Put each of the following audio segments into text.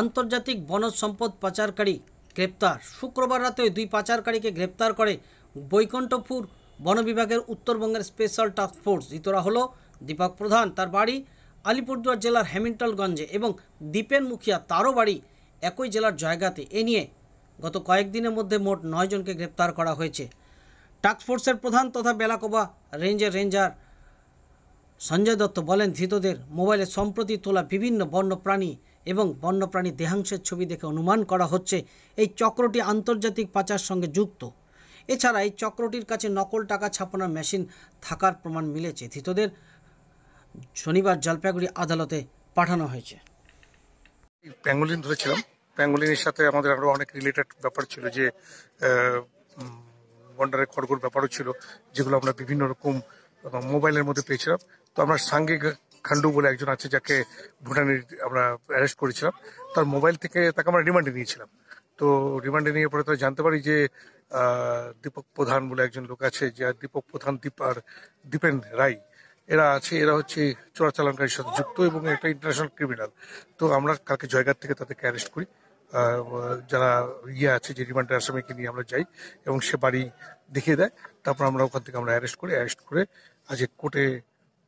আন্তর্জাতিক বনজ সম্পদ পাচারকারী গ্রেপ্তার শুক্রবার রাতে দুই পাচারকারীকে গ্রেপ্তার করে বৈকণ্ঠপুর বন বিভাগের উত্তরবঙ্গের স্পেশাল টাস্ক ফোর্স ধৃতরা হল দীপক প্রধান তার বাড়ি আলিপুরদুয়ার জেলার হ্যামিন্টলগঞ্জে এবং দ্বীপেন মুখিয়া তারও বাড়ি একই জেলার জায়গাতে এ নিয়ে গত কয়েকদিনের মধ্যে মোট নয়জনকে গ্রেপ্তার করা হয়েছে টাস্কফোর্সের প্রধান তথা বেলাকোবা রেঞ্জের রেঞ্জার সঞ্জয় দত্ত বলেন ধৃতদের মোবাইলে সম্প্রতি তোলা বিভিন্ন বন্যপ্রাণী এবং বন্যপ্রাণী দেহাংশের ছবি দেখে অনুমান করা হচ্ছে এই চক্রটি আন্তর্জাতিক পাচার সঙ্গে যুক্ত এছাড়া এই চক্রটির কাছে নকল টাকা ছাপানোর মেশিন থাকার প্রমাণ মিলেছে ধৃতদের শনিবার জলপাইগুড়ি আদালতে পাঠানো হয়েছে প্যাঙ্গুলিন ধরেছিলাম প্যাঙ্গুলিনের সাথে আমাদের আরও অনেক রিলেটেড ব্যাপার ছিল যে বন্ডারের খড়গড় ব্যাপারও ছিল যেগুলো আমরা বিভিন্ন রকম মোবাইলের মধ্যে পেয়েছিলাম তো আমরা সাঙ্গে খান্ডু বলে একজন আছে যাকে ভুটানের আমরা অ্যারেস্ট করেছিলাম তার মোবাইল থেকে তাকে আমরা রিমান্ডে নিয়েছিলাম তো রিমান্ডে নিয়ে পরে তারা জানতে পারি যে দীপক প্রধান বলে একজন লোক আছে যে দীপক প্রধান দীপ আর দীপেন রায় এরা আছে এরা হচ্ছে চোরাচালানকারীর সাথে যুক্ত এবং একটা ইন্টারন্যাশনাল ক্রিমিনাল তো আমরা কালকে জয়গার থেকে তাদেরকে অ্যারেস্ট করি যারা ইয়ে আছে যে রিমান্ড আসামিকে নিয়ে আমরা যাই এবং সে বাড়ি দেখিয়ে দেয় তারপর আমরা ওখান থেকে আমরা অ্যারেস্ট করি অ্যারেস্ট করে আজকে কোর্টে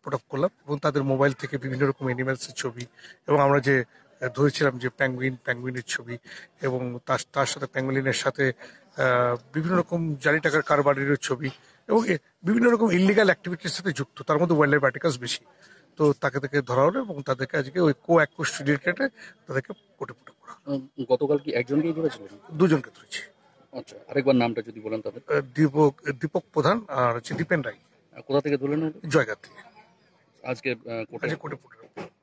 প্রোটক করলাম এবং তাদের মোবাইল থেকে বিভিন্ন রকম অ্যানিমেলসের ছবি এবং আমরা যে ধরেছিলাম যে প্যাঙ্গুইন প্যাঙ্গুইনের ছবি এবং তার তার সাথে প্যাঙ্গুইনের সাথে বিভিন্ন রকম জালি টাকার কারবারের ছবি এবং বিভিন্ন রকম ইলিগাল অ্যাক্টিভিটির সাথে যুক্ত তার মধ্যে ওয়াইল্ড লাইফ আর্টিকালস বেশি তো তাকে তাকে ধরা হলো এবং তাদেরকে আজকে ওই কো অ্যাকুশ রিলেটেড তাদেরকে কোর্টে গতকাল কি একজনকেই ধরেছিলেন দুজনকে ধরেছি আচ্ছা আরেকবার নামটা যদি বলেন তাদের দীপক দীপক প্রধান আর হচ্ছে দীপেন রায় কোথা থেকে ধরলেন জয়গার থেকে আজকে কোর্টে কোর্টে